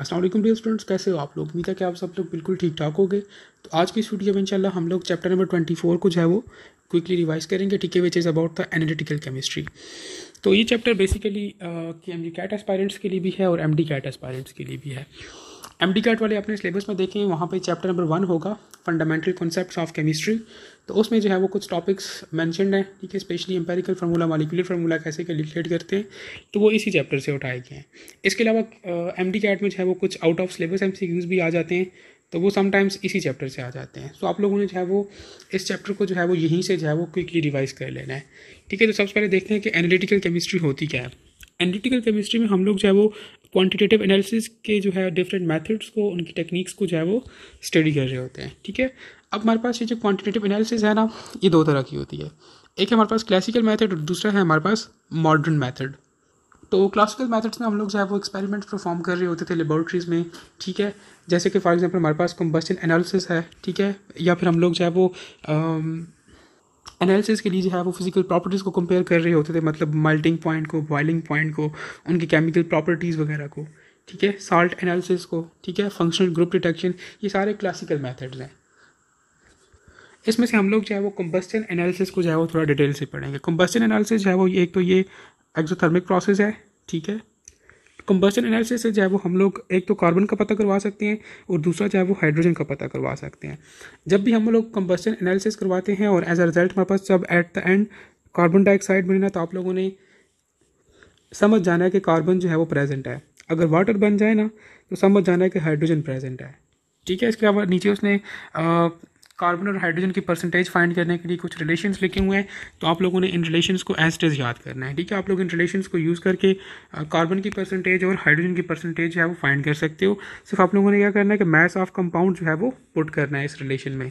Aslam dear students कैसे हो आप लोग उम्मीद है कि आप सब लोग बिल्कुल ठीक ठाक हो गए तो आज की स्टूडियो में इंशाल्लाह हम लोग चैप्टर नंबर ट्वेंटी फोर को जो है वो क्विकली रिवाइज करेंगे ठीक है which is about the analytical chemistry तो ये चैप्टर बेसिकली कि एम डी कैट एस्पायरेंट्स के लिए भी है और एम डी कैट एस्पायरेंट्स के लिए भी है एम डी कैट वाले अपने सिलेबस में देखें वहाँ पर चैप्टर नंबर वन होगा फंडामेंटल कॉन्सेप्ट ऑफ केमिस्ट्री तो उसमें जो है वो कुछ टॉपिक्स मैंशनड हैं ठीक है specially empirical formula molecular formula कैसे कैलकुलेट करते हैं तो वो इसी चैप्टर से उठाए गए हैं इसके अलावा एम डी कैट में जो है वो कुछ out of syllabus M C भी आ जाते हैं तो वो समटाइम्स इसी चैप्टर से आ जाते हैं सो तो आप लोगों ने जो है वो इस चैप्टर को जो है वो यहीं से जो है वो क्विकली रिवाइज कर लेना है ठीक है तो सबसे पहले देखते हैं कि एनालिटिकल केमिस्ट्री होती क्या है एनालिटिकल केमिस्ट्री में हम लोग जो है वो क्वांटिटेटिव एनालिसिस के जो है डिफरेंट मेथड्स को उनकी टेक्निक्स को जो है वो स्टडी कर रहे होते हैं ठीक है अब हमारे पास ये जो क्वान्टिटेटिव एनालिसिस है ना ये दो तरह की होती है एक है हमारे पास क्लासिकल मैथड और दूसरा है हमारे पास मॉडर्न मैथड तो क्लासिकल मैथड्स में हम लोग जो है वो एक्सपेरिमेंट परफॉर्म कर रहे होते थे लेबॉरटरीज़ में ठीक है जैसे कि फॉर एग्जांपल हमारे पास कंबस्टन एनालिसिस है ठीक है या फिर हम लोग जो है वो एनालिसिस के लिए जो है वो फिजिकल प्रॉपर्टीज़ को कंपेयर कर रहे होते थे मतलब मल्टिंग पॉइंट को बॉइलिंग पॉइंट को उनकी केमिकल प्रॉपर्टीज़ वगैरह को ठीक है साल्ट एनालिसिस को ठीक है फंक्शनल ग्रुप डिटेक्शन ये सारे क्लासिकल मैथड्स हैं इसमें से हम लोग जो है वो कम्बस्टन एनालिसिस को जो है वो थोड़ा डिटेल से पढ़ेंगे कम्बस्टन एनालिसिस जो है वो एक तो ये एक्जोथर्मिक प्रोसेस है ठीक है कम्बस्टन एनालिसिस से जो है वो हम लोग एक तो कार्बन का पता करवा सकते हैं और दूसरा जो है वो हाइड्रोजन का पता करवा सकते हैं जब भी हम लोग कम्बस्टन एनालिसिस करवाते हैं और एज अ रिजल्ट हमारे पास जब at the end carbon dioxide बनना तो आप लोगों ने समझ जाना है कि कार्बन जो है वो प्रेजेंट है अगर वाटर बन जाए ना तो समझ जाना है कि हाइड्रोजन प्रेजेंट है ठीक है इसके अलावा नीचे उसने आ, कार्बन और हाइड्रोजन की परसेंटेज फाइंड करने के लिए कुछ रिलेशन लिखे हुए हैं तो आप लोगों ने इन रिलेशन को एज टेज याद करना है ठीक है आप लोग इन रिलेशन को यूज़ करके कार्बन की परसेंटेज और हाइड्रोजन की परसेंटेज है वो फाइंड कर सकते हो सिर्फ आप लोगों ने क्या करना है कि मैस ऑफ कंपाउंड जो है वो पुट करना है इस रिलेशन में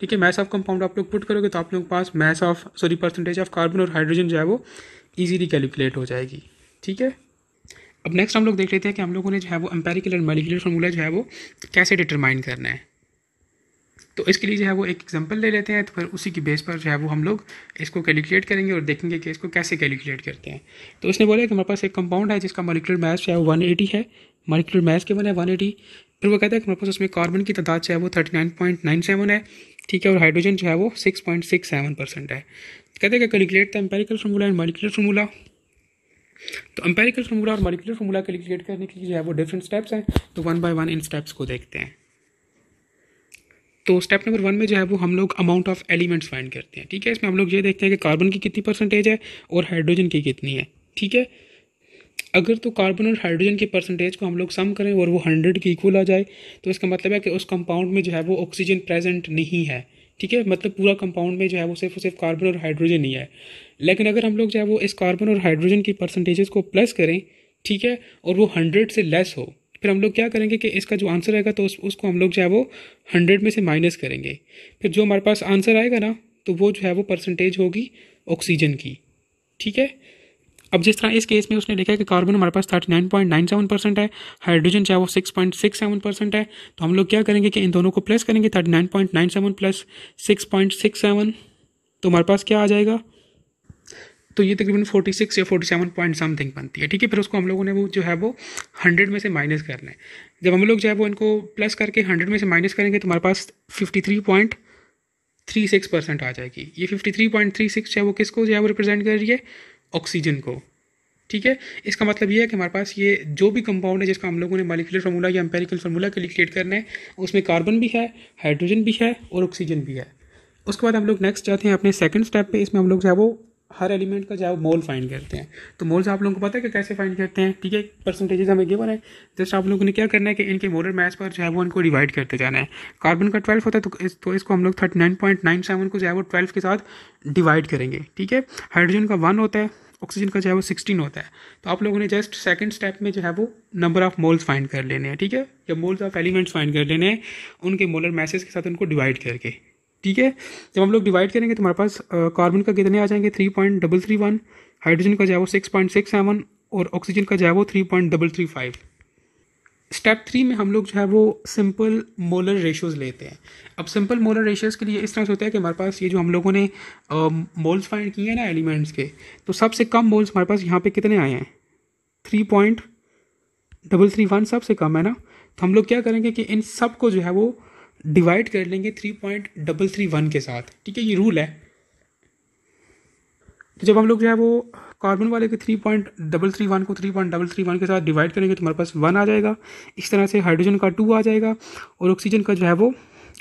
ठीक है मैस ऑफ कंपाउंड आप लोग पुट करोगे तो आप लोगों के पास mass of sorry percentage of carbon और हाइड्रोजन जो है वो ईजीली कैलकुलेट हो जाएगी ठीक है अब नेक्स्ट हम लोग देख लेते हैं कि हम लोगों ने जो है वो एम्पेरिकल एंड मोलिकुलर फॉर्मूला जो है वो कैसे डिटरमाइन करना है तो इसके लिए जो है वो एक एग्जांपल ले लेते हैं तो फिर उसी की बेस पर जो है वो हम लोग इसको कैलकुलेट करेंगे और देखेंगे कि इसको कैसे कैलकुलेट करते हैं तो उसने बोला कि हमारे पास एक कंपाउंड है जिसका मोलिकुलर मैस जो है वो वन एटी है मोलिकुलर मास केवल है वन एटी फिर वो कहता है कि हमारे पास उसमें कार्बन की तादाद जो है वो thirty nine point nine seven है ठीक है और हाइड्रोजन जो है वो six point six seven percent है कहते हैं कि calculate the empirical formula and molecular formula तो एम्पेरिकल फार्मूला और मोलिकुलर फार्मूला कैलकुलेट करने के लिए जो है वो डिफरेंट स्टेप्स हैं तो वन बाय वन इन स्टेप्स को देखते हैं तो स्टेप नंबर वन में जो है वो हम लोग अमाउंट ऑफ एलिमेंट्स फाइंड करते हैं ठीक है इसमें हम लोग ये देखते हैं कि कार्बन की कितनी परसेंटेज है और हाइड्रोजन की कितनी है ठीक है अगर तो कार्बन और हाइड्रोजन की परसेंटेज को हम लोग सम करें और वो हंड्रेड की इक्वल आ जाए तो इसका मतलब है कि उस कंपाउंड में जो है वो ऑक्सीजन प्रेजेंट नहीं है ठीक है मतलब पूरा कंपाउंड में जो है वो सिर्फ सिर्फ कार्बन और हाइड्रोजन ही है लेकिन अगर हम लोग जो है वो इस कार्बन और हाइड्रोजन की परसेंटेजेस को प्लस करें ठीक है और वो हंड्रेड से लेस हो फिर हम लोग क्या करेंगे कि इसका जो आंसर आएगा तो उस, उसको हम लोग जो है वो हंड्रेड में से माइनस करेंगे फिर जो हमारे पास आंसर आएगा ना तो वो जो है वो परसेंटेज होगी ऑक्सीजन की ठीक है अब जिस तरह इस केस में उसने लिखा है कि कार्बन हमारे पास thirty nine point nine seven percent है हाइड्रोजन चाहे वो six point six seven percent है तो हम लोग क्या करेंगे कि इन दोनों को प्लस करेंगे thirty nine point nine seven plus six point six seven तो हमारे पास क्या आ जाएगा तो ये तकरीबन फोर्टी सिक्स या फोर्टी सेवन पॉइंट समथिंग बनती है ठीक है फिर उसको हम लोगों ने वो जो है वो हंड्रेड में से माइनस करना है जब हम लोग जो है वो इनको प्लस करके हंड्रेड में से माइनस करेंगे तो हमारे पास fifty three point three six percent आ जाएगी ये fifty three point three six जो है वो किसको जो है वो रिप्रेजेंट कर रही है ऑक्सीजन को ठीक है इसका मतलब ये है कि हमारे पास ये जो भी कंपाउंड है जिसका हम लोगों ने मालिकुलर फार्मूला या एम्पेरिकल फार्मूला के लिए क्रिएट करना है उसमें कार्बन भी है हाइड्रोजन भी है और ऑक्सीजन भी है उसके बाद हम लोग नेक्स्ट जाते हैं अपने सेकंड स्टेप पे इसमें हम लोग जो है वो हर एलिमेंट का जो है मोल फाइंड करते हैं तो मोल्स आप लोगों को पता है कि कैसे फाइंड करते हैं ठीक है परसेंटेजेस हमें गिवन है जस्ट आप लोगों ने क्या करना है कि इनके मोलर मैस पर जो है वो इनको डिवाइड करते जाना है कार्बन का ट्वेल्व होता है तो, इस, तो इसको हम लोग thirty nine point nine seven को जो है वो ट्वेल्व के साथ डिवाइड करेंगे ठीक है हाइड्रोजन का वन होता है ऑक्सीजन का जो है वो सिक्सटीन होता है तो आप लोगों ने जस्ट सेकंड स्टेप में जो है वो नंबर ऑफ मोल्स फाइंड कर लेने हैं ठीक है या मोल्स ऑफ एलिमेंट्स फाइंड कर लेने हैं उनके मोलर मैसेज के साथ उनको डिवाइड करके ठीक है जब हम लोग डिवाइड करेंगे तो हमारे पास कार्बन का कितने आ जाएंगे three point double three one hydrogen का वो सिक्स पॉइंट सिक्स सेवन और ऑक्सीजन का वो three point double three five step three में हम लोग जो है वो सिंपल मोलर रेशोज़ लेते हैं अब सिंपल मोलर रेशोज़ के लिए इस तरह से होता है कि हमारे पास ये जो हम लोगों ने मोल्स फाइंड किए हैं ना एलिमेंट्स के तो सबसे कम मोल्स हमारे पास यहाँ पे कितने आए हैं three point double three one सबसे कम है ना तो हम लोग क्या करेंगे कि इन सब को जो है वो डिवाइड कर लेंगे three point double three one के साथ ठीक है ये रूल है तो जब हम लोग जो है वो कार्बन वाले के three point double three one को three point double three one के साथ डिवाइड करेंगे तो हमारे पास वन आ जाएगा इस तरह से हाइड्रोजन का टू आ जाएगा और ऑक्सीजन का जो है वो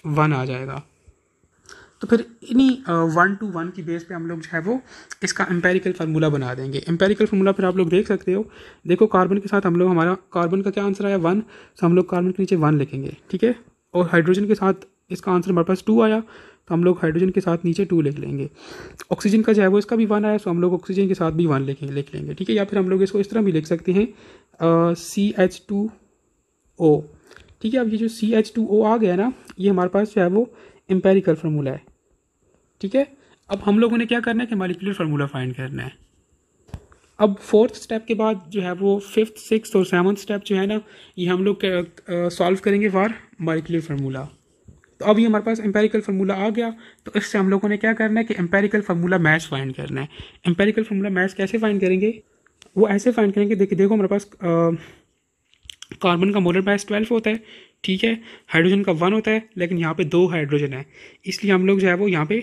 वन आ जाएगा तो फिर इन्हीं वन टू वन की बेस पे हम लोग जो है वो इसका एम्पेरिकल फार्मूला बना देंगे एम्पेरिकल फार्मूला फिर आप लोग देख सकते हो देखो कार्बन के साथ हम लोग हमारा कार्बन का क्या आंसर आया वन तो हम लोग कार्बन के नीचे वन लिखेंगे ठीक है और हाइड्रोजन के साथ इसका आंसर हमारे पास टू आया तो हम लोग हाइड्रोजन के साथ नीचे टू लिख लेंगे ऑक्सीजन का जो है वो इसका भी वन आया तो हम लोग ऑक्सीजन के साथ भी वन लिखें लिख लेंगे ठीक है या फिर हम लोग इसको इस तरह भी लिख सकते हैं सी एच टू ओ ठीक है अब ये जो सी एच टू ओ आ गया ना ये हमारे पास जो है वो एम्पेरिकल फार्मूला है ठीक है अब हम लोगों ने क्या करना है कि मालिकुलर फार्मूला फाइंड करना है अब फोर्थ स्टेप के बाद जो है वो फिफ्थ सिक्स और सेवन्थ स्टेप जो है ना ये हम लोग सॉल्व करेंगे फॉर मर्कली फार्मूला तो अब ये हमारे पास एम्पेरिकल फार्मूला आ गया तो इससे हम लोगों ने क्या करना है कि एम्पेरिकल फार्मूला मैच फाइंड करना है एम्पेरिकल फार्मूला मैच कैसे फाइंड करेंगे वो ऐसे फाइंड करेंगे देखिए देखो हमारे पास कार्बन का मोलर मास ट्वेल्व होता है ठीक है हाइड्रोजन का वन होता है लेकिन यहाँ पे दो हाइड्रोजन है इसलिए हम लोग जो है वो यहाँ पे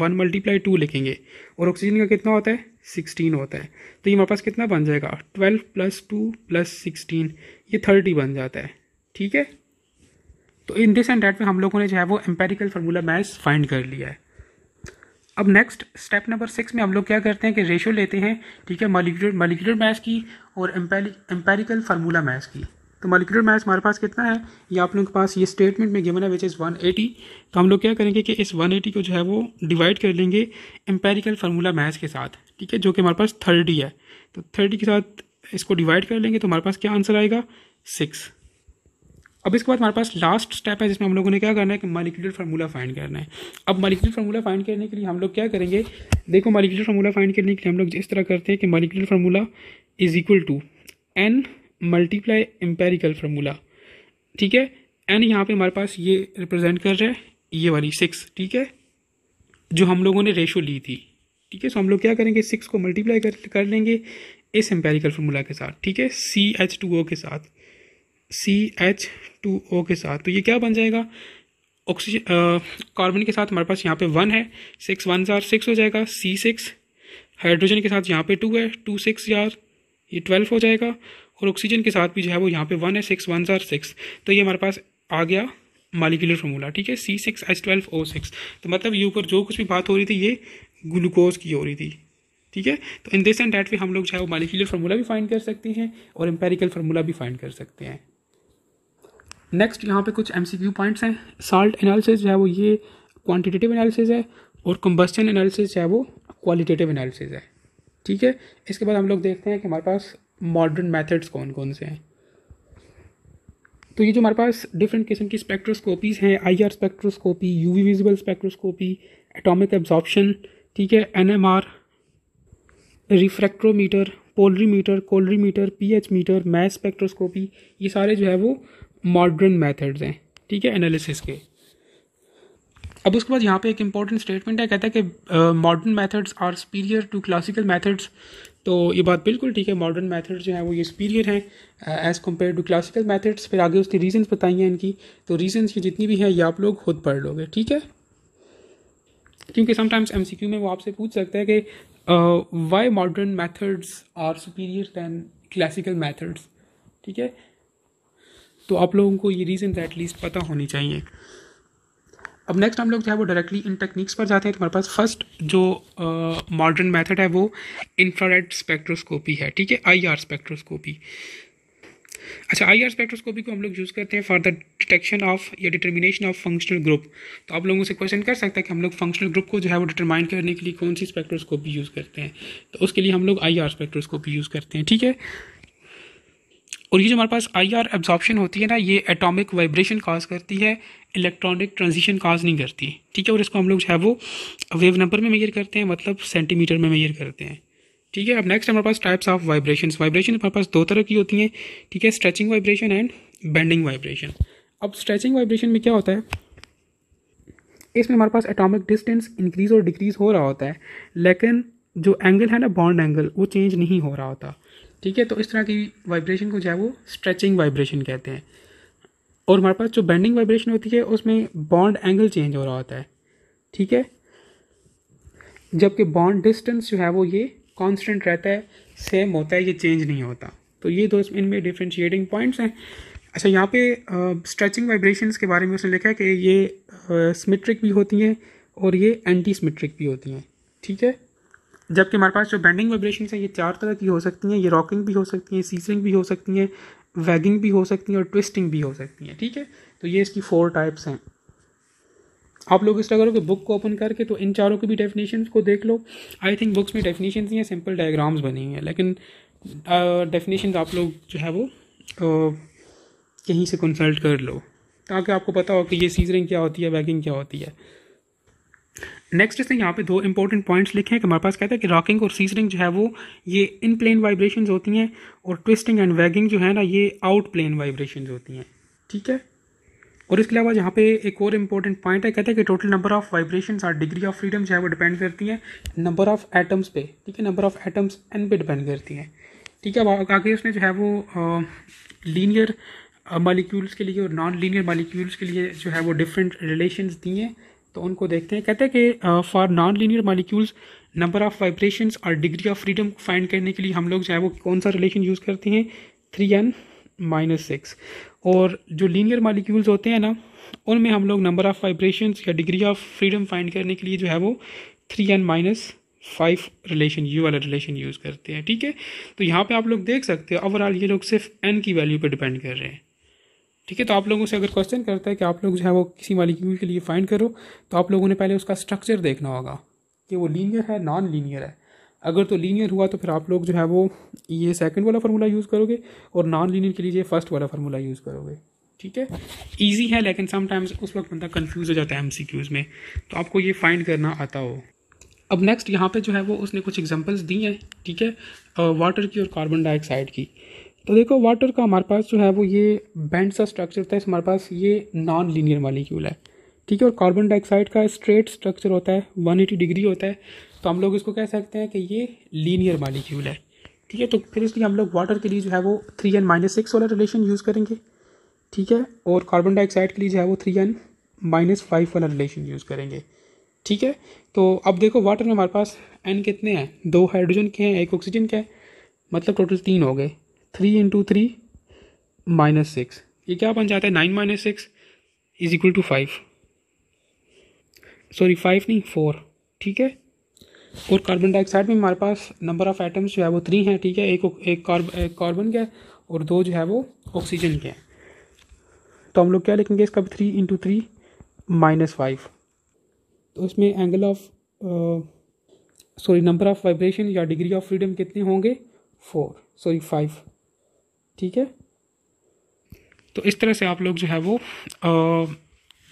वन मल्टीप्लाई टू लिखेंगे और ऑक्सीजन का कितना होता है सिक्सटीन होता है तो ये हमारे पास कितना बन जाएगा twelve plus two plus sixteen ये थर्टी बन जाता है ठीक है तो इन दिस एंड डेट में हम लोगों ने जो है वो एम्पेरिकल फार्मूला मैथ फाइंड कर लिया है अब नेक्स्ट स्टेप नंबर सिक्स में हम लोग क्या करते हैं कि रेशो लेते हैं ठीक है मलिकुलर मलिकुलर मैथ की और एम्पेरिकल फार्मूला मैथ की तो मॉलिकुलर मास हमारे पास कितना है ये आप लोगों के पास ये स्टेटमेंट में गिवन है विच इज़ वन एटी तो हम लोग क्या करेंगे कि इस वन एटी को जो है वो डिवाइड कर लेंगे एम्पेरिकल फार्मूला मैथ्स के साथ ठीक है जो कि हमारे पास थर्टी है तो थर्टी के साथ इसको डिवाइड कर लेंगे तो हमारे पास क्या आंसर आएगा सिक्स अब इसके बाद हमारे पास लास्ट स्टेप है जिसमें हम लोगों ने क्या करना है कि मालिकुलर फार्मूला फाइंड करना है अब मालिकुलर फार्मूला फाइंड करने के लिए हम लोग क्या करेंगे देखो मालिकुलर फार्मूला फाइंड करने के लिए हम लोग इस तरह करते हैं कि molecular formula is equal to n multiply empirical formula ठीक है एंड यहाँ पे हमारे पास ये रिप्रेजेंट कर रहा है ये वाली सिक्स ठीक है जो हम लोगों ने रेशो ली थी ठीक है सो हम लोग क्या करेंगे सिक्स को मल्टीप्लाई कर कर लेंगे इस एम्पेरिकल फार्मूला के साथ ठीक है सी एच टू ओ के साथ सी एच टू ओ के साथ तो ये क्या बन जाएगा ऑक्सीजन कार्बन के साथ हमारे पास यहाँ पे वन है सिक्स वन जार सिक्स हो जाएगा सी सिक्स हाइड्रोजन के साथ यहाँ पे टू है टू सिक्स यार ये ट्वेल्व हो जाएगा और ऑक्सीजन के साथ भी जो है वो यहाँ पे वन है सिक्स वन जार सिक्स तो ये हमारे पास आ गया मालिकुलर फॉर्मूला ठीक है C six H twelve O six तो मतलब ये ऊपर जो कुछ भी बात हो रही थी ये ग्लूकोज की हो रही थी ठीक है तो in this and that way हम लोग जो है वो मालिकुलर फार्मूला भी फाइंड कर सकते हैं और एम्पेरिकल फार्मूला भी फाइंड कर सकते हैं नेक्स्ट यहाँ पे कुछ एम सी क्यू पॉइंट्स हैं साल्ट एनालिसिस जो है वो ये क्वान्टिटेटिव एनालिसिस है और कम्बस्टन एनालिसिस जो है वो क्वालिटेटिव एनालिसिस है ठीक है इसके बाद हम लोग देखते हैं कि हमारे पास मॉडर्न मेथड्स कौन कौन से हैं तो ये जो हमारे पास डिफरेंट किस्म की स्पेक्ट्रोस्कोपीज़ हैं I R spectroscopy U V visible spectroscopy atomic absorption ठीक है N M R refractometer polarimeter colorimeter P H meter mass spectroscopy ये सारे जो है वो मॉडर्न मैथड्स हैं ठीक है एनालिसिस के अब उसके बाद यहाँ पे एक इंपॉर्टेंट स्टेटमेंट है कहता है कि modern methods are superior to classical methods तो ये बात बिल्कुल ठीक है मॉडर्न मेथड्स जो है वो ये सुपीरियर हैं as compared to classical methods फिर आगे उसकी रीजंस बताई हैं इनकी तो रीजंस ये जितनी भी है ये आप लोग खुद पढ़ लोगे ठीक है क्योंकि समटाइम्स एम में वो आपसे पूछ सकता है कि why modern methods are superior than classical methods ठीक है तो आप लोगों को ये रीजन एटलीस्ट पता होनी चाहिए अब नेक्स्ट हम लोग जो है वो डायरेक्टली इन टेक्निक्स पर जाते हैं तुम्हारे पास फर्स्ट जो मॉडर्न uh, मेथड है वो इंफ्रारेड स्पेक्ट्रोस्कोपी है ठीक है आई आर स्पेक्ट्रोस्कोपी अच्छा आई आर स्पेक्ट्रोस्कोपी को हम लोग यूज़ करते हैं फॉर द डिटेक्शन ऑफ या डिटर्मिनेशन ऑफ फंक्शनल ग्रुप तो आप लोगों से क्वेश्चन कर सकते हैं कि हम लोग फंक्शनल ग्रुप को जो है वो डिटरमाइन करने के लिए कौन सी स्पेक्ट्रोस्कोपी यूज़ करते हैं तो उसके लिए हम लोग आई आर स्पेक्ट्रोस्कोपी यूज़ करते हैं ठीक है और ये जो हमारे पास आई आर एब्जॉर्बशन होती है ना ये एटॉमिक वाइब्रेशन काज करती है इलेक्ट्रॉनिक ट्रांजिशन काज नहीं करती ठीक है और इसको हम लोग जो है वो वेव नंबर में मेयर करते हैं मतलब सेंटीमीटर में मेयर करते हैं ठीक है अब नेक्स्ट हमारे पास टाइप्स ऑफ वाइब्रेशन वाइब्रेशन हमारे पास दो तरह की होती हैं ठीक है stretching vibration and bending vibration अब स्ट्रेचिंग वाइब्रेशन में क्या होता है इसमें हमारे पास एटॉमिक डिस्टेंस इंक्रीज़ और डिक्रीज़ हो रहा होता है लेकिन जो एंगल है ना बॉन्ड एंगल वो चेंज नहीं हो रहा होता ठीक है तो इस तरह की वाइब्रेशन को जो है वो स्ट्रेचिंग वाइब्रेशन कहते हैं और हमारे पास जो बेंडिंग वाइब्रेशन होती है उसमें बॉन्ड एंगल चेंज हो रहा होता है ठीक है जबकि बॉन्ड डिस्टेंस जो है वो ये कांस्टेंट रहता है सेम होता है ये चेंज नहीं होता तो ये दो इनमें डिफ्रेंशिएटिंग पॉइंट्स हैं अच्छा यहाँ पे स्ट्रेचिंग वाइब्रेशंस के बारे में उसने लिखा है कि ये सिमेट्रिक uh, भी होती हैं और ये एंटी सिमेट्रिक भी होती हैं ठीक है जबकि हमारे पास जो बैंडिंग वाइब्रेशन है ये चार तरह की हो सकती हैं ये रॉकिंग भी हो सकती हैं सीसरिंग भी हो सकती हैं वैगिंग भी हो सकती हैं और ट्विस्टिंग भी हो सकती हैं ठीक है तो ये इसकी फोर टाइप्स हैं आप लोग इस तरह कि बुक को ओपन करके तो इन चारों की भी डेफिनेशन को देख लो आई थिंक बुक्स में डेफिनेशन ही हैं सिंपल डायग्राम्स बनी हुई हैं लेकिन डेफिनेशन आप लोग जो है वो कहीं से कंसल्ट कर लो ताकि आपको पता हो कि ये सीजरिंग क्या होती है वैगिंग क्या होती है नेक्स्ट इसने यहाँ पे दो इंपॉर्टेंट पॉइंट्स लिखे हैं कि हमारे पास कहता है कि रॉकिंग और सीजरिंग जो है वो ये इन प्लेन वाइब्रेशन होती हैं और ट्विस्टिंग एंड वैगिंग जो है ना ये आउट प्लेन वाइब्रेशन होती हैं ठीक है और इसके अलावा यहाँ पे एक और इम्पॉर्टेंट पॉइंट है कहते हैं कि टोटल नंबर ऑफ वाइब्रेशन और डिग्री ऑफ फ्रीडम जो है वो डिपेंड करती हैं नंबर ऑफ एटम्स पे ठीक है नंबर ऑफ एटम्स एन पे डिपेंड करती हैं ठीक है आगे उसने जो है वो लीनियर मालिक्यूल्स के लिए और नॉन लीनियर मालिक्यूल्स के लिए जो है वो डिफरेंट रिलेशन दिए हैं तो उनको देखते हैं कहते हैं कि for non linear molecules number of vibrations और डिग्री ऑफ फ्रीडम फाइंड करने के लिए हम लोग जो है वो कौन सा रिलेशन यूज़ करते हैं थ्री एन माइनस सिक्स और जो लीनियर मालिक्यूल्स होते हैं ना उनमें हम लोग नंबर ऑफ़ वाइब्रेशन या डिग्री ऑफ फ्रीडम फाइंड करने के लिए जो है वो three N minus five relation यू वाला रिलेशन यूज़ करते हैं ठीक है तो यहाँ पे आप लोग देख सकते हो ओवरऑल ये लोग सिर्फ एन की वैल्यू पे डिपेंड कर रहे हैं ठीक है तो आप लोगों से अगर क्वेश्चन करता है कि आप लोग जो है वो किसी मालिक्यूल के लिए फाइंड करो तो आप लोगों ने पहले उसका स्ट्रक्चर देखना होगा कि वो लीनियर है नॉन लीनियर है अगर तो लीनियर हुआ तो फिर आप लोग जो है वो ये सेकंड वाला फार्मूला यूज़ करोगे और नॉन लीनियर के लिए फर्स्ट वाला फार्मूला यूज़ करोगे ठीक है ईजी है लेकिन समटाइम्स उस वक्त बंदा कन्फ्यूज़ हो जाता है एम में तो आपको ये फाइंड करना आता हो अब नेक्स्ट यहाँ पे जो है वो उसने कुछ एग्जांपल्स दी हैं ठीक है वाटर की और कार्बन डाइऑक्साइड की तो देखो वाटर का हमारे पास जो है वो ये बैंड सा स्ट्रक्चर होता है हमारे पास ये नॉन लीनियर मालिक्यूल है ठीक है और कार्बन डाइऑक्साइड का स्ट्रेट स्ट्रक्चर होता है एटी डिग्री होता है तो हम लोग इसको कह सकते हैं कि ये लीनियर मालिक्यूल है ठीक है तो फिर इसलिए हम लोग वाटर के लिए जो है वो थ्री एन माइनस सिक्स वाला रिलेशन यूज़ करेंगे ठीक है और कार्बन डाइऑक्साइड के लिए जो है वो थ्री एन माइनस फाइव वाला रिलेशन यूज़ करेंगे ठीक है तो अब देखो वाटर में हमारे पास एन कितने हैं दो हाइड्रोजन के हैं एक ऑक्सीजन के हैं मतलब टोटल तीन हो गए three into three minus six ये क्या बन जाता है nine minus six is equal to five sorry five नहीं फोर ठीक है और कार्बन डाइऑक्साइड में हमारे पास नंबर ऑफ़ एटम्स जो है वो थ्री हैं ठीक है एक एक कार्बन के और दो जो है वो ऑक्सीजन के हैं तो हम लोग क्या लिखेंगे इसका भी three into three minus five तो इसमें angle of sorry number of vibration या डिग्री ऑफ फ्रीडम कितने होंगे फोर सॉरी फाइव ठीक है तो इस तरह से आप लोग जो है वो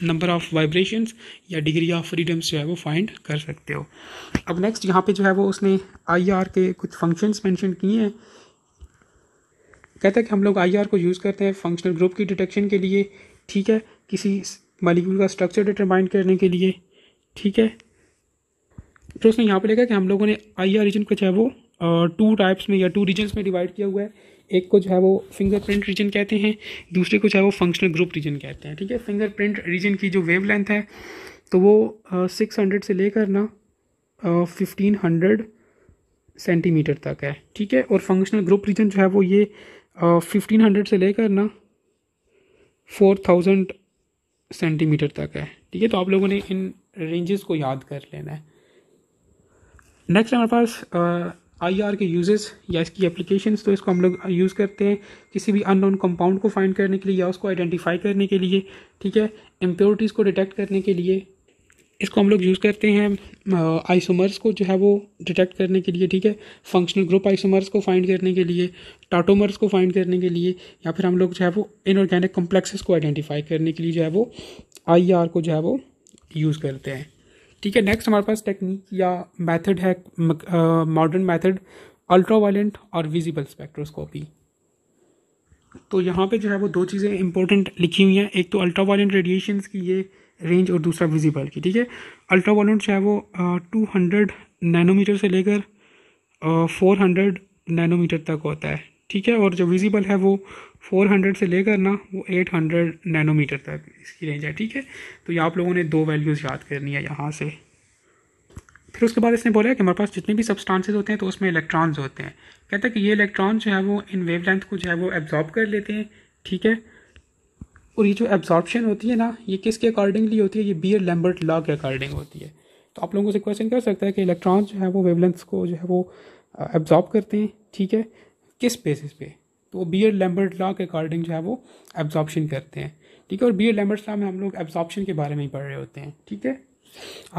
नंबर ऑफ़ वाइब्रेशंस या डिग्री ऑफ फ्रीडम्स जो है वो फाइंड कर सकते हो अब नेक्स्ट यहाँ पे जो है वो उसने आई आर के कुछ फंक्शंस मेंशन किए हैं कहता है कि हम लोग आई आर को यूज़ करते हैं फंक्शनल ग्रुप की डिटेक्शन के लिए ठीक है किसी मालिक्यूल का स्ट्रक्चर डिटरमाइन करने के लिए ठीक है फिर तो उसने यहाँ पर देखा कि हम लोगों ने आई आर रीजन को जो है वो टू टाइप्स में या टू रीजन्स में डिवाइड किया हुआ है एक को जो है वो फिंगरप्रिंट रीजन कहते हैं दूसरे को जो है वो फंक्शनल ग्रुप रीजन कहते हैं ठीक है फिंगरप्रिंट रीजन की जो वेव लेंथ है तो वो सिक्स हंड्रेड से लेकर ना फिफ्टीन हंड्रेड सेंटीमीटर तक है ठीक है और फंक्शनल ग्रुप रीजन जो है वो ये फिफ्टीन हंड्रेड से लेकर ना फोर थाउजेंड सेंटीमीटर तक है ठीक है तो आप लोगों ने इन रेंजेस को याद कर लेना है नेक्स्ट हमारे पास आई आर के यूजेस या इसकी एप्लीकेशन तो इसको हम लोग यूज़ करते हैं किसी भी अननोन कंपाउंड को फाइंड करने के लिए या उसको आइडेंटिफाई करने के लिए ठीक है इम्प्योरिटीज़ को डिटेक्ट करने के लिए इसको हम लोग यूज़ करते हैं आइसोमर्स को जो है वो डिटेक्ट करने के लिए ठीक है फंक्शनल ग्रुप आइसोमर्स को फाइंड करने के लिए टाटोमर्स को फाइंड करने के लिए या फिर हम लोग जो है वो इनऑर्गेनिक कम्प्लेक्सेस को आइडेंटिफाई करने के लिए जो है वो आई आर को जो है वो यूज़ करते हैं ठीक है नेक्स्ट हमारे पास टेक्निक या मेथड है मॉडर्न मेथड अल्ट्रा वायलेंट और विजिबल स्पेक्ट्रोस्कोपी तो यहाँ पे जो है वो दो चीज़ें इंपॉर्टेंट लिखी हुई हैं एक तो अल्ट्रा वायलेंट रेडिएशन की ये रेंज और दूसरा विजिबल की ठीक है अल्ट्रा वायलेंट जो है वो टू हंड्रेड नैनोमीटर से लेकर फोर हंड्रेड नैनोमीटर तक होता है ठीक है और जो विजिबल है वो 400 से लेकर ना वो 800 नैनोमीटर तक इसकी रेंज है ठीक है तो ये आप लोगों ने दो वैल्यूज़ याद करनी है यहाँ से फिर उसके बाद इसने बोला है कि हमारे पास जितने भी सब्सटांसेज होते हैं तो उसमें इलेक्ट्रॉन्स होते हैं कहता है कि ये इलेक्ट्रॉन जो है वो इन वेव को जो है वो एब्जॉर्ब कर लेते हैं ठीक है और ये जो एब्जॉर्बशन होती है ना ये किसके अकॉर्डिंगली होती है ये बियर लैम्बर्ट लॉ के अकॉर्डिंग होती है तो आप लोगों से क्वेश्चन कर सकता है कि इलेक्ट्रॉन जो है वो वेवलेंथ्स को जो है वो एब्जॉर्ब करते हैं ठीक है किस बेसिस पे तो बी बियर लैम्बर्ट लॉ के अकॉर्डिंग जो है वो एब्जॉर्प्शन करते हैं ठीक है और बियर लैम्बर्ट लॉ में हम लोग एब्जॉर्बशन के बारे में ही पढ़ रहे होते हैं ठीक है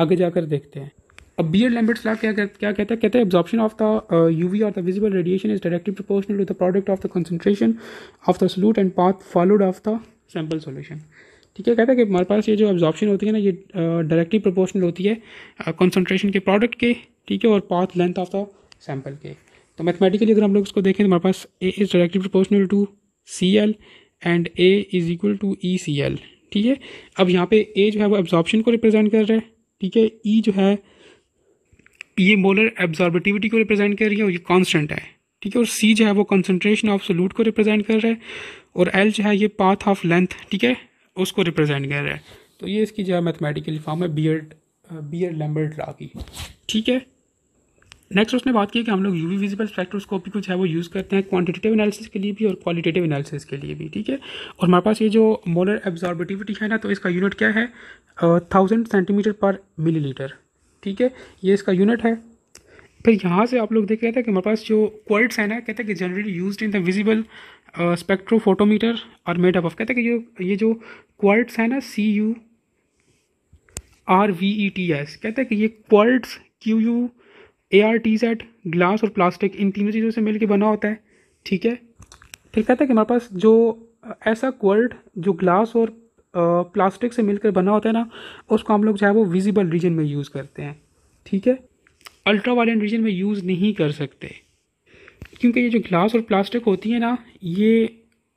आगे जाकर देखते हैं अब बियर लैम्बर्ट लॉ क्या क्या कहता है कहता है absorption of the U V और the visible radiation is directly proportional to the product of the concentration of the solute and path followed of the sample solution ठीक है कहता है कि हमारे पास ये जो एब्जॉर्बशन होती है ना ये डायरेक्टली uh, प्रोपोर्शनल होती है कंसनट्रेशन uh, के प्रोडक्ट के ठीक है और path length of the sample के तो मैथमेटिकली अगर हम लोग इसको देखें तो हमारे पास A is directly proportional to C L and A is equal to E C L ठीक है अब यहाँ पे ए जो है वो एब्जॉर्प्शन को रिप्रेजेंट कर रहा है ठीक है ई e जो है ये मोलर एब्जॉर्बिटिविटी को रिप्रेजेंट कर रही है और ये कॉन्स्टेंट है ठीक है और सी जो है वो कंसनट्रेशन ऑफ सोलूट को रिप्रेजेंट कर रहा है और एल जो है ये पाथ ऑफ लेंथ ठीक है उसको रिप्रेजेंट कर रहा है तो ये इसकी जो है मैथमेटिकली फॉर्म है बियर बियर लैम्बर्ट लॉ की ठीक है नेक्स्ट उसने बात की कि हम लोग यूवी विजिबल स्पेक्ट्रोस्कोपी को है वो यूज़ करते हैं क्वांटिटेटिव एनालिसिस के लिए भी और क्वालिटेटिव एनालिसिस के लिए भी ठीक है और हमारे पास ये जो मोलर एब्जॉर्बेटिविटी है ना तो इसका यूनिट क्या है थाउजेंड सेंटीमीटर पर मिलीलीटर ठीक है ये इसका यूनिट है फिर यहाँ से आप लोग देख रहे थे कि हमारे पास जो क्वर्ट्स हैं ना कहते हैं कि generally use in the visible spectrophotometer और मेड अप ऑफ कहते हैं कि ये ये जो क्वर्ट्स हैं ना C U R V E T S कहते हैं कि ये quartz Q U A R T Z glass और प्लास्टिक इन तीनों चीज़ों से मिलकर बना होता है ठीक है फिर कहता है कि हमारे पास जो ऐसा क्वर्ड जो ग्लास और प्लास्टिक से मिलकर बना होता है ना उसको हम लोग चाहे वो विजिबल रीजन में यूज़ करते हैं ठीक है अल्ट्रा वायलेंट रीजन में यूज़ नहीं कर सकते क्योंकि ये जो ग्लास और प्लास्टिक होती है ना ये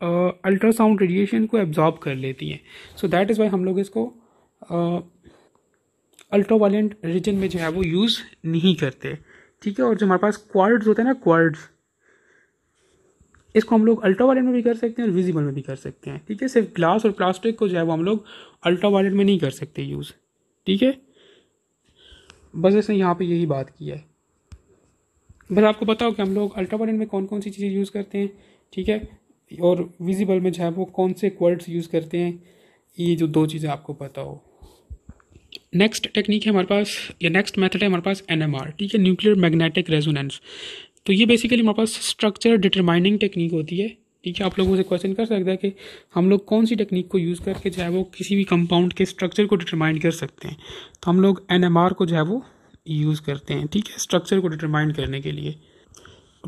अल्ट्रासाउंड रेडिएशन को एब्जॉर्ब कर लेती हैं सो दैट इज़ वाई हम लोग इसको अल्ट्रा रीजन में जो है वो यूज़ नहीं करते ठीक है और जो हमारे पास क्वार्ड्स होते हैं ना क्वार्ड्स इसको हम लोग अल्ट्रा में भी कर सकते हैं और विजिबल में भी कर सकते हैं ठीक है सिर्फ ग्लास और प्लास्टिक को जो है वो हम लोग अल्ट्रा में नहीं कर सकते यूज़ ठीक है बस इसने यहाँ पर यही बात की है बस आपको बताओ कि हम लोग अल्ट्रा में कौन कौन सी चीज़ें यूज़ करते हैं ठीक है और विजिबल में जो है वो कौन से क्वर्ड्स यूज़ करते हैं ये जो दो चीज़ें आपको पता हो नेक्स्ट टेक्निक है हमारे पास या नेक्स्ट मेथड है हमारे पास एन ठीक है न्यूक्लियर मैग्नेटिक रेजोनेंस तो ये बेसिकली हमारे पास स्ट्रक्चर डिटरमाइनिंग टेक्निक होती है ठीक है आप लोगों से क्वेश्चन कर सकते हैं कि हम लोग कौन सी टेक्निक को यूज़ करके जो है वो किसी भी कंपाउंड के स्ट्रक्चर को डिटरमाइन कर सकते हैं तो हम लोग एन को जो है वो यूज़ करते हैं ठीक है स्ट्रक्चर को डिटरमाइन करने के लिए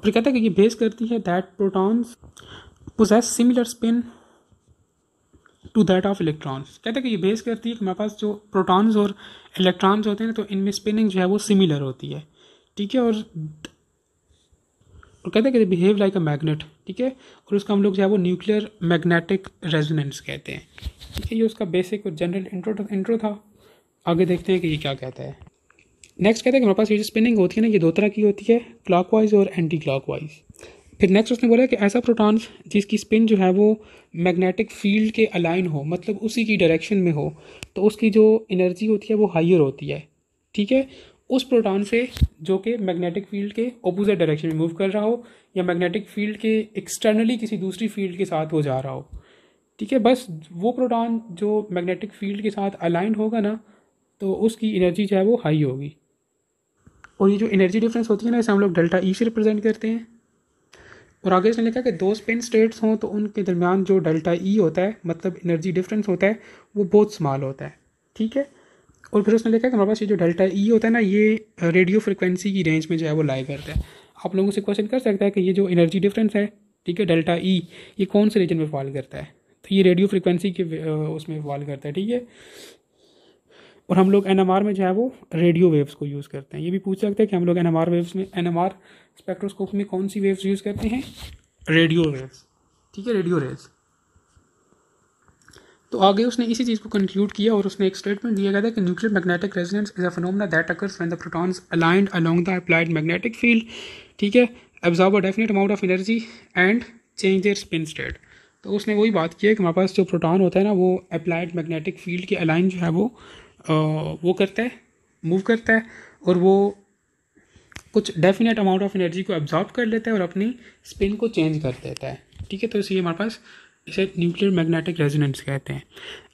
फिर कहता है कि ये बेस करती है that protons possess similar spin to that of electrons कहते हैं कि ये बेस करती है कि हमारे पास जो प्रोटॉन्स और इलेक्ट्रॉन्स होते हैं तो इनमें स्पिनिंग जो है वो सिमिलर होती है ठीक है और और कहते हैं कि बिहेव लाइक अ मैग्नेट ठीक है और उसका हम लोग जो है वो न्यूक्लियर मैग्नेटिक रेजोनेंस कहते हैं ठीक है ये उसका बेसिक और जनरल इंट्रो इंट्रो था आगे देखते हैं कि ये क्या कहता है नेक्स्ट कहते हैं कि हमारे पास ये जो स्पिनिंग होती है ना ये दो तरह की होती है क्लॉकवाइज और एंटी क्लॉकवाइज फिर नेक्स्ट उसने बोला कि ऐसा प्रोटॉन्स जिसकी स्पिन जो है वो मैग्नेटिक फील्ड के अलाइन हो मतलब उसी की डायरेक्शन में हो तो उसकी जो एनर्जी होती है वो हाइयर होती है ठीक है उस प्रोटॉन से जो कि मैग्नेटिक फील्ड के अपोजिट डायरेक्शन में मूव कर रहा हो या मैग्नेटिक फील्ड के एक्सटर्नली किसी दूसरी फील्ड के साथ वो जा रहा हो ठीक है बस वो प्रोटॉन जो मैग्नेटिक फील्ड के साथ अलाइन होगा ना तो उसकी एनर्जी जो है वो हाई होगी और ये जो एनर्जी डिफरेंस होती है ना इसे हम लोग डेल्टा ई e से रिप्रेजेंट करते हैं और आगे इसने लिखा कि दो स्पिन स्टेट्स हों तो उनके दरमियान जो डेल्टा ई e होता है मतलब एनर्जी डिफरेंस होता है वो बहुत स्मॉल होता है ठीक है और फिर उसने लिखा कि हमारे पास ये जो डेल्टा ई e होता है ना ये रेडियो फ्रिक्वेंसी की रेंज में जो है वो लाई करता है आप लोगों से क्वेश्चन कर सकता है कि ये जो एनर्जी डिफरेंस है ठीक है डेल्टा ई e, ये कौन से रीजन में फॉल करता है तो ये रेडियो फ्रिक्वेंसी के उसमें फॉल करता है ठीक है और हम लोग एन में जो है वो रेडियो वेव्स को यूज़ करते हैं ये भी पूछ सकते हैं कि हम लोग एन वेव्स में एन स्पेक्ट्रोस्कोप में कौन सी वेव्स यूज़ करते हैं रेडियो वेव्स ठीक है रेडियो वेव्स तो आगे उसने इसी चीज़ को कंक्लूड किया और उसने एक स्टेटमेंट दिया गया था कि nuclear magnetic residence is a phenomena that occurs when the protons aligned along the applied magnetic field ठीक है absorb a definite amount of energy and change their spin state तो उसने वही बात की है कि हमारे पास जो प्रोटॉन होता है ना वो अप्लाइड मैग्नेटिक फील्ड के अलाइन जो है वो वो करता है मूव करता है और वो कुछ डेफिनेट अमाउंट ऑफ एनर्जी को एब्जॉर्ब कर लेता है और अपनी स्पिन को चेंज कर देता है ठीक है तो इसलिए हमारे पास इसे न्यूक्लियर मैग्नेटिक रेजोनेंस कहते हैं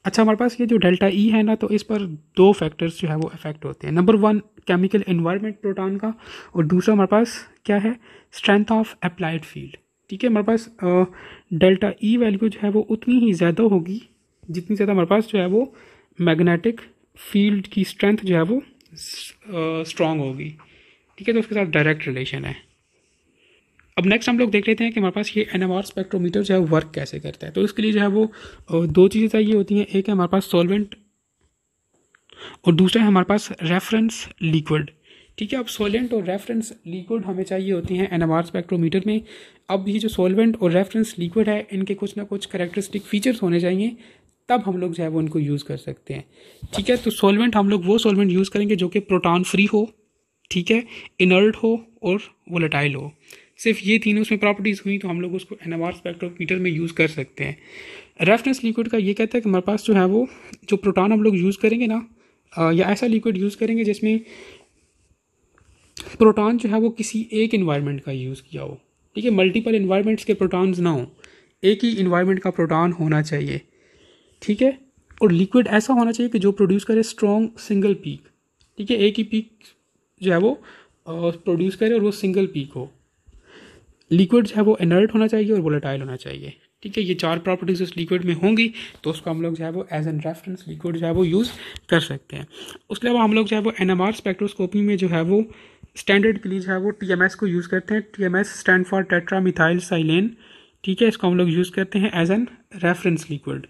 अच्छा हमारे पास ये जो डेल्टा ई e है ना तो इस पर दो फैक्टर्स जो है वो इफेक्ट होते हैं number one chemical environment proton का और दूसरा हमारे पास क्या है स्ट्रेंथ ऑफ अप्लाइड फील्ड ठीक है हमारे पास डेल्टा ई वैल्यू जो है वो उतनी ही ज़्यादा होगी जितनी ज़्यादा हमारे पास जो है वो मैग्नेटिक फील्ड की स्ट्रेंथ जो है वो स्ट्रांग होगी ठीक है तो उसके साथ डायरेक्ट रिलेशन है अब नेक्स्ट हम लोग देख लेते हैं कि हमारे पास ये एन स्पेक्ट्रोमीटर जो है वर्क कैसे करता है तो इसके लिए जो है वो दो चीज़ें चाहिए होती हैं एक है हमारे पास सॉल्वेंट और दूसरा है हमारे पास रेफरेंस लिक्विड ठीक है अब सोलेंट और रेफरेंस लिक्विड हमें चाहिए होती हैं एन स्पेक्ट्रोमीटर में अब ये जो सोलवेंट और रेफरेंस लिक्विड है इनके कुछ ना कुछ करेक्टरिस्टिक फीचर्स होने चाहिए तब हम लोग जो है वो उनको यूज़ कर सकते हैं ठीक है तो सोलवेंट हम लोग वो सोलवेंट यूज़ करेंगे जो कि प्रोटॉन फ्री हो ठीक है इनर्ट हो और वोलेटाइल हो सिर्फ ये तीनों उसमें प्रॉपर्टीज़ हुई तो हम लोग उसको एनवार स्पेक्ट्रोमीटर में यूज़ कर सकते हैं रेफरेंस लिक्विड का ये कहता है कि हमारे पास जो है वो जो प्रोटॉन हम लोग यूज़ करेंगे ना या ऐसा लिक्विड यूज़ करेंगे जिसमें प्रोटॉन जो है वो किसी एक इन्वायरमेंट का यूज़ किया हो ठीक है मल्टीपल इन्वायरमेंट्स के प्रोटॉन्स ना हो एक ही इन्वायरमेंट का प्रोटॉन होना चाहिए ठीक है और लिक्विड ऐसा होना चाहिए कि जो प्रोड्यूस करे स्ट्रॉन्ग सिंगल पीक ठीक है एक ही पीक जो है वो प्रोड्यूस करे और वो सिंगल पीक हो लिक्विड जो है वो एनर्ट होना चाहिए और वोलेटाइल होना चाहिए ठीक है ये चार प्रॉपर्टीज उस लिक्विड में होंगी तो उसको हम लोग जो है वो एज एन रेफरेंस लिक्विड जो है वो यूज़ कर सकते हैं उसके अलावा हम लोग जो है वो एन एम आर स्पेक्ट्रोस्कोपी में जो है वो स्टैंडर्ड के लिए जो है वो टी एम एस को यूज़ करते हैं T M S stand for tetra methyl silane ठीक है इसको हम लोग यूज़ करते हैं एज एन रेफरेंस लिक्विड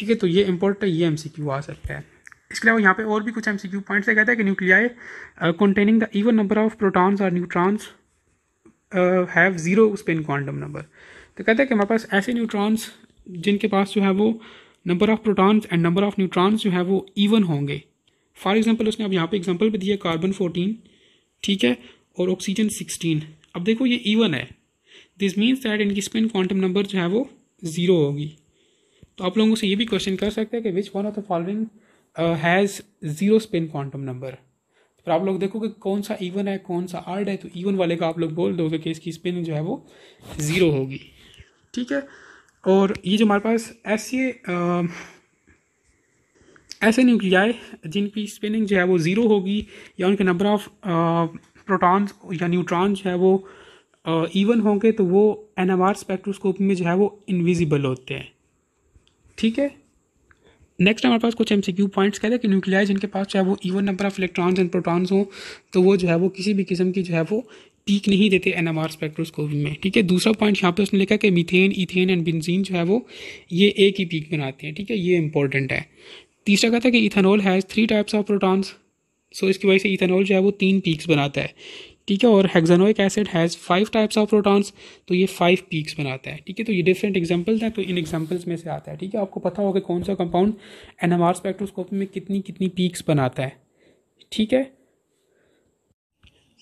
ठीक है तो ये इम्पोर्टेंट ये एम आ सकता है इसके अलावा यहाँ पे और भी कुछ एम सी क्यू पॉइंट्स है कहता है कि nuclei containing the even number of protons और neutrons have zero spin quantum number तो कहता है कि हमारे पास ऐसे न्यूट्रॉन्स जिनके पास जो है वो number of protons and number of neutrons जो है वो इवन होंगे फॉर एग्जाम्पल उसने अब यहाँ पे एग्जाम्पल भी दिया कार्बन फोर्टीन ठीक है और ऑक्सीजन सिक्सटीन अब देखो ये इवन है दिस मीन्स दैट इनकी स्पिन क्वांटम नंबर जो है वो ज़ीरो होगी तो आप लोगों से ये भी क्वेश्चन कर सकते हैं कि which one of the following has zero spin quantum number फिर आप लोग देखो कि कौन सा इवन है कौन सा आर्ड है तो इवन वाले का आप लोग बोल दोगे कि इसकी स्पिन जो है वो ज़ीरो होगी ठीक है और ये जो हमारे पास ऐसे uh, ऐसे न्यूक्लियाई जिनकी स्पिनिंग जो है वो ज़ीरो होगी या उनके नंबर ऑफ प्रोटॉन्स या न्यूट्रॉन जो है वो इवन uh, होंगे तो वो एन एम आर स्पेक्ट्रोस्कोप में जो है वो इनविजिबल होते हैं ठीक है नेक्स्ट हमारे पास कुछ एम सी क्यू पॉइंट्स कह रहे हैं कि न्यूक्लियाई जिनके पास जो है वो even number of electrons and protons हो तो वो जो है वो किसी भी किस्म की जो है वो पीक नहीं देते एन एम आर स्पेक्ट्रोस्कोपी में ठीक है दूसरा पॉइंट यहाँ पे उसने लिखा कि मीथेन इथेन एंड बेंजीन जो है वो ये एक ही पीक बनाते हैं ठीक है ये इंपॉर्टेंट है तीसरा कहता है कि ethanol has three types of protons so इसकी वजह से इथेनॉल जो है वो तीन पीक्स बनाता है ठीक है और hexanoic acid has five types of protons तो ये फाइव पीक्स बनाता है ठीक है तो ये डिफरेंट एग्जांपल्स हैं तो इन एग्जांपल्स में से आता है ठीक है आपको पता होगा कौन सा compound N M R spectroscopy में कितनी कितनी पीक्स बनाता है ठीक है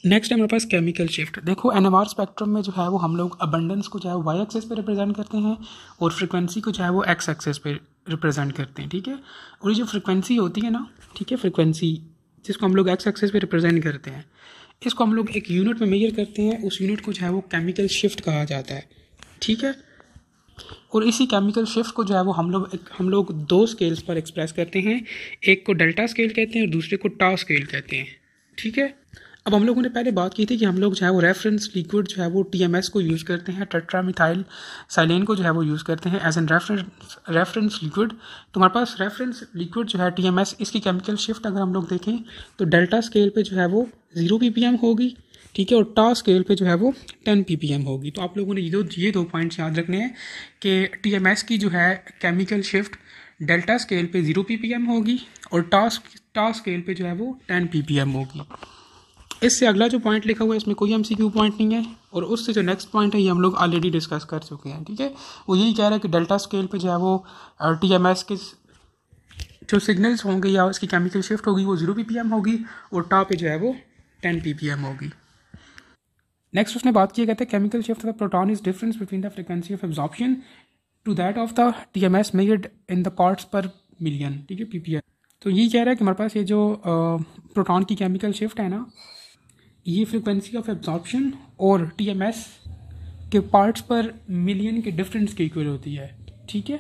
नेक्स्ट हमारे पास केमिकल शिफ्ट देखो एन एम आर स्पेक्ट्रम में जो है वो हम लोग अबंडेंस को जो है वाई एक्सेस पे रिप्रेजेंट करते हैं और फ्रिक्वेंसी को जो है वो एक्स एक्सेस पे रिप्रेजेंट करते हैं ठीक है और ये जो फ्रिक्वेंसी होती है ना ठीक है फ्रीक्वेंसी जिसको हम लोग एक्स एक्सेस पे रिप्रेजेंट करते हैं इसको हम लोग एक यूनिट में मेजर करते हैं उस यूनिट को जो है वो केमिकल शिफ्ट कहा जाता है ठीक है और इसी केमिकल शिफ्ट को जो है वो हम लोग हम लोग दो स्केल्स पर एक्सप्रेस करते हैं एक को डेल्टा स्केल कहते हैं और दूसरे को टाउ स्केल कहते हैं ठीक है अब हम लोगों ने पहले बात की थी कि हम लोग जो है वो रेफरेंस लिक्विड जो है वो टीएमएस को यूज़ करते हैं टट्रामिथाइल साइलेन को जो है वो यूज़ करते हैं as an reference reference liquid तो हमारे पास रेफरेंस लिक्विड जो है टीएमएस इसकी केमिकल शिफ्ट अगर हम लोग देखें तो डेल्टा स्केल पर जो है वो ज़ीरो एम होगी ठीक है और टा स्केल पे जो है वो टेन एम होगी तो आप लोगों ने ये दो ये दो पॉइंट्स याद रखने हैं कि एस की जो है केमिकल शिफ्ट डेल्टा स्केल पे ज़ीरो एम होगी और टा टा स्केल पे जो है वो टेन एम होगी इससे अगला जो पॉइंट लिखा हुआ है इसमें कोई एमसीक्यू पॉइंट नहीं है और उससे जो नेक्स्ट पॉइंट है ये हम लोग ऑलरेडी डिस्कस कर चुके हैं ठीक है वो यही कह रहा है कि डेल्टा स्केल पे जो है वो टी एम एस के जो सिग्नल्स होंगे या उसकी केमिकल शिफ्ट होगी वो जीरो पी पी एम होगी और टॉप पे जो है वो टेन पी पी एम होगी नेक्स्ट उसने बात किया कहते हैं chemical shift of proton is difference between the frequency of absorption to that of the T M S measured in the parts per million ठीक है पी पी एम तो ये कह रहा है कि हमारे पास ये जो प्रोटॉन की केमिकल शिफ्ट है ना ये फ्रिक्वेंसी ऑफ एब्जॉर्प्शन और टीएमएस के पार्ट्स पर मिलियन के डिफरेंस के इक्वल होती है ठीक है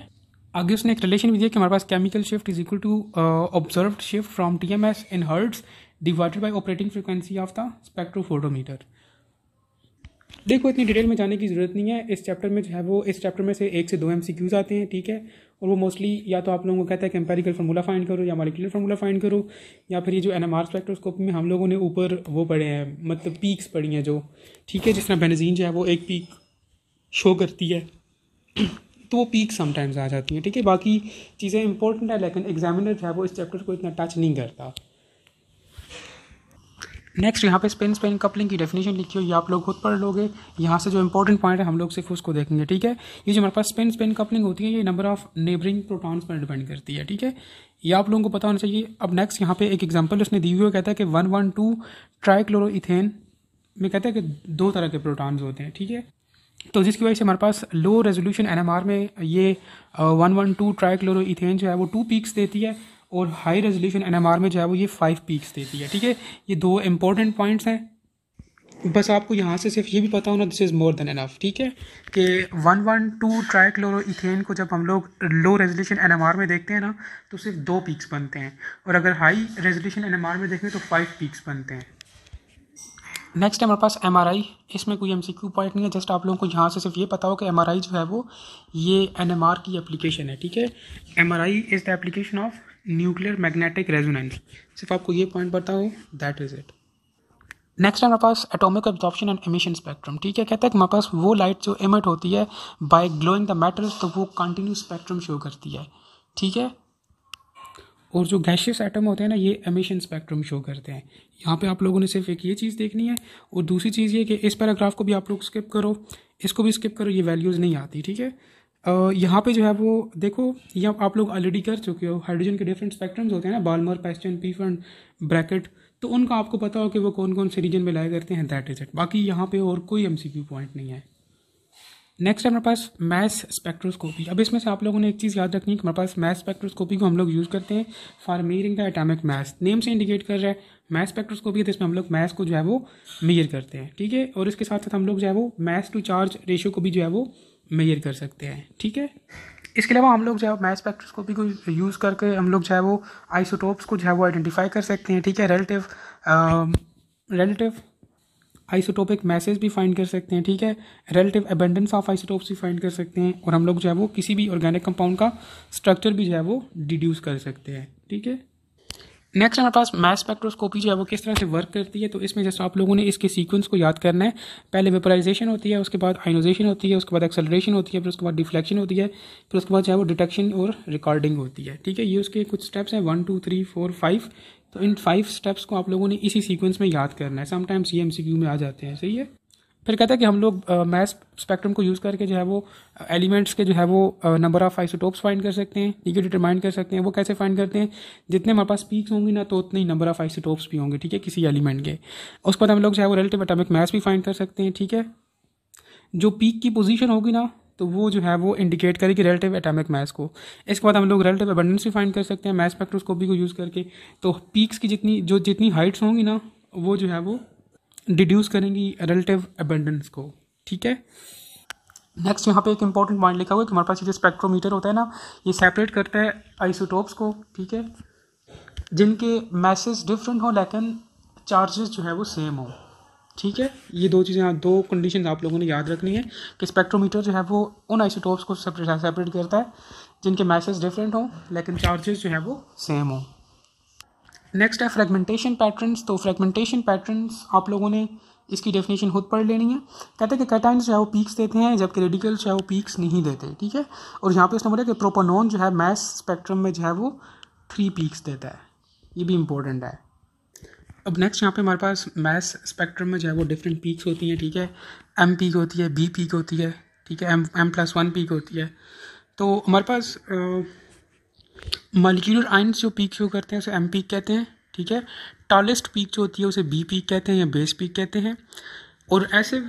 आगे उसने एक रिलेशन भी दिया कि हमारे पास chemical shift is equal to observe shift from T M S in hertz divided by operating frequency of the spectrophotometer देखो इतनी डिटेल में जाने की ज़रूरत नहीं है इस चैप्टर में जो है वो इस चैप्टर में से एक से दो एम सी क्यूज़ आते हैं ठीक है और वो मोस्टली या तो आप लोगों को कहता है कि एम्पेरिकल फार्मूला फाइंड करो या मालिकुलर फार्मूला फाइंड करो या फिर ये जो एन एम आर स्पेक्ट्रोस्कोप में हम लोगों ने ऊपर वो पढ़े हैं मतलब पीक्स पढ़ी हैं जो ठीक है जिस तरह बेनजीन जो है वो एक पीक शो करती है तो वो पीक समटाइम्स आ जाती है ठीक है बाकी चीज़ें इंपॉर्टेंट है लेकिन एग्जामिनर जो है वो इस चैप्टर को इतना टच नहीं करता नेक्स्ट यहाँ पे स्पेन स्पेन कपलिंग की डेफिनेशन लिखी हुई आप लोग खुद पढ़ लोगे यहाँ से जो इंपॉर्टेंट पॉइंट है हम लोग सिर्फ उसको देखेंगे ठीक है ये जो हमारे पास स्पेन स्पेन कपलिंग होती है ये नंबर ऑफ नेबरिंग प्रोटॉन्स पर डिपेंड करती है ठीक है ये आप लोगों को पता होना चाहिए अब नेक्स्ट यहाँ पे एक एग्जाम्पल उसने दी हुई है कहता है कि one one two trichloro ethane में कहता है कि दो तरह के प्रोटॉन्स होते हैं ठीक है तो जिसकी वजह से हमारे पास लो रेजोल्यूशन एनएमआर में ये one one two trichloro ethane जो है वो टू पीक्स देती है और हाई रेजोल्यूशन एन में जो है वो ये फाइव पीक्स देती है ठीक है ये दो इंपॉर्टेंट पॉइंट्स हैं बस आपको यहाँ से सिर्फ ये भी पता होना this is more than enough ठीक है कि one one two trichloro ethane को जब हम लोग लो रेजोल्यूशन एन में देखते हैं ना तो सिर्फ दो पीक्स बनते हैं और अगर हाई रेजोल्यूशन एन में देखें तो फाइव पीक्स बनते हैं नेक्स्ट हमारे पास एम इसमें कोई एम पॉइंट नहीं है जस्ट आप लोगों को यहाँ से सिर्फ ये पता हो कि एम जो है वो ये एन की एप्लीकेशन है ठीक है M R I is the application of nuclear magnetic resonance सिर्फ आपको ये पॉइंट पता हो दैट इज इट नेक्स्ट हमारे पास atomic absorption and emission spectrum ठीक है कहते हैं कि हमारे पास वो लाइट जो एमिट होती है बाय ग्लोइंग द मेटल्स तो वो कंटिन्यू स्पेक्ट्रम शो करती है ठीक है और जो गैशियस एटम होते हैं ना ये एमिशन स्पेक्ट्रम शो करते हैं यहाँ पे आप लोगों ने सिर्फ एक ये चीज़ देखनी है और दूसरी चीज़ ये कि इस पैराग्राफ को भी आप लोग स्किप करो इसको भी स्किप करो ये वैल्यूज़ नहीं आती ठीक है यहाँ पे जो है वो देखो ये आप लोग ऑलरेडी कर चुके हो हाइड्रोजन के डिफरेंट स्पेक्ट्रम्स होते हैं ना बालमर पेस्टन पीफन ब्रैकेट तो उनका आपको पता हो कि वो कौन कौन से रीजन में लाया करते हैं दैट इज इट बाकी यहाँ पे और कोई एम पॉइंट नहीं है नेक्स्ट है हमारे पास मैथ स्पेक्ट्रोस्कोपी अब इसमें से आप लोगों ने एक चीज़ याद रखनी है कि हमारे पास मैथ स्पेक्ट्रोस्कोपी को हम लोग यूज़ करते हैं for measuring the atomic mass name से इंडिकेट कर रहा है मैथ स्पेक्ट्रोस्कोपी है तो इसमें हम लोग मैथ को जो है वो मेयर करते हैं ठीक है और इसके साथ साथ हम लोग जो है वो मैथ टू चार्ज रेशियो को भी जो है वो मेजर कर सकते हैं ठीक है इसके अलावा हम लोग जो है मैथ स्पेक्ट्रोस्कोपी को यूज़ करके हम लोग जो है वो आइसोटोप्स को जो है वो आइडेंटिफाई कर सकते हैं ठीक है रिलेटिव रिलेटिव आइसोटोपिक मैसेज भी फाइंड कर सकते हैं ठीक है रिलेटिव एबेंडेंस ऑफ आइसोटोप्स भी फाइंड कर सकते हैं और हम लोग जो है वो किसी भी ऑर्गेनिक कंपाउंड का स्ट्रक्चर भी जो है वो डिड्यूस कर सकते हैं ठीक है नेक्स्ट हमारे पास मैथ स्पेक्ट्रोस्कोपी जो है वो किस तरह से वर्क करती है तो इसमें जैसे आप लोगों ने इसके सीक्वेंस को याद करना है पहले वेपराइजेशन होती है उसके बाद आइनोजेशन होती है उसके बाद एक्सेलरेशन होती है फिर उसके बाद डिफ्लेक्शन होती है फिर उसके बाद जो है वो डिटेक्शन और रिकॉर्डिंग होती है ठीक है ये उसके कुछ स्टेप्स हैं one two three four five तो इन फाइव स्टेप्स को आप लोगों ने इसी सीक्वेंस में याद करना है समटाइम्स ये एम में आ जाते हैं सही है फिर कहता है कि हम लोग मैथ स्पेक्ट्रम को यूज़ करके जो है वो एलिमेंट्स के जो है वो नंबर ऑफ आइसोटोप्स फाइंड कर सकते हैं ठीक है डिटरमाइन कर सकते हैं वो कैसे फाइंड करते हैं जितने हमारे पास पीक्स होंगी ना तो उतने ही नंबर ऑफ आइसोटोप्स भी होंगे ठीक है किसी एलिमेंट के उसके बाद हम लोग जो है वो रिलेटिव एटॉमिक मैथ्स भी फाइंड कर सकते हैं ठीक है जो पीक की पोजीशन होगी ना तो वो जो है वो इंडिकेट करेगी रिलेटिव एटॉमिक मैस को इसके बाद हम लोग रिलेटिव अबंडेंस भी फाइंड कर सकते हैं मैथ स्पेक्ट्रोस्कोपी को यूज़ करके तो पीक्स की जितनी जो जितनी हाइट्स होंगी ना वो जो है वो डिड्यूस करेंगी रिलेटिव अबेंडेंस को ठीक है नेक्स्ट यहाँ पे एक इंपॉर्टेंट पॉइंट लिखा हुआ है कि हमारे पास ये जो स्पेक्ट्रोमीटर होता है ना ये सेपरेट करता है आइसोटोप्स को ठीक है जिनके मैसेज डिफरेंट हो लेकिन चार्जेस जो है वो सेम हो ठीक है ये दो चीज़ें हाँ, दो कंडीशन आप लोगों ने याद रखनी है कि स्पेक्ट्रोमीटर जो है वो उन आइसोटोप्स को सेपरेट करता है जिनके मैसेज डिफरेंट हों लेकिन चार्जेस जो है वो सेम हों नेक्स्ट है फ्रेगमेंटेशन पैटर्न तो फ्रेगमेंटेशन पैटर्न आप लोगों ने इसकी डेफिनेशन खुद पढ़ लेनी है कहते हैं कि कैटाइन जो है वो पीक्स देते हैं जबकि रेडिकल जो है वो पीक्स नहीं देते ठीक है और यहाँ पे उसने बोला कि प्रोपानोन जो है मैस स्पेक्ट्रम में जो है वो थ्री पीक्स देता है ये भी इम्पोर्टेंट है अब नेक्स्ट यहाँ पे हमारे पास मैस स्पेक्ट्रम में जो है वो डिफरेंट पीक्स होती हैं ठीक है एम पीक होती है बी पीक होती है ठीक है M M plus one peak होती है तो हमारे पास आ, मॉलिक्यूलर आइंस जो पीक शो करते हैं उसे एम पीक कहते हैं ठीक है टॉलेस्ट पीक जो होती है उसे बी पीक कहते हैं या बेस पीक कहते हैं और ऐसे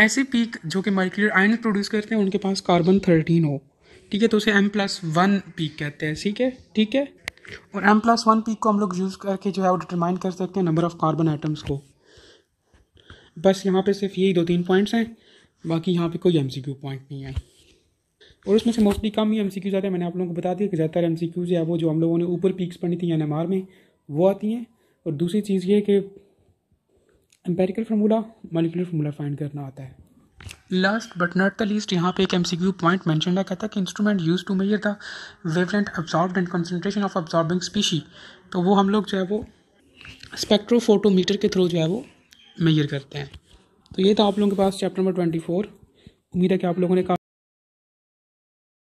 ऐसे पीक जो कि मॉलिक्यूलर आइंस प्रोड्यूस करते हैं उनके पास कार्बन थर्टीन हो ठीक है तो उसे एम प्लस वन पीक कहते हैं ठीक है ठीक है और एम प्लस वन पीक को हम लोग यूज़ करके जो है वो डिटरमाइन कर सकते हैं नंबर ऑफ़ कार्बन आइटम्स को बस यहाँ पे सिर्फ यही दो तीन पॉइंट्स हैं बाकी यहाँ पे कोई एम पॉइंट नहीं है और उसमें से मोस्टली कम ही एम सी क्यूज़ आते हैं मैंने आप लोगों को बता दिया कि ज़्यादातर एम सी क्यूज़ है वो जो हम लोगों ने ऊपर पीक्स पढ़ी थी एन एम आर में वो आती हैं और दूसरी चीज़ ये कि empirical formula molecular formula find करना आता है last but not the least यहाँ पे एक M C Q point mention कहता था कि instrument use to measure the wavelength absorb and concentration of absorbing species तो वो हम लोग जो है वो स्पेक्ट्रोफोटोमीटर के थ्रू जो है वो मेजर करते हैं तो ये था आप लोगों के पास चैप्टर नंबर ट्वेंटी फोर उम्मीद है कि आप लोगों ने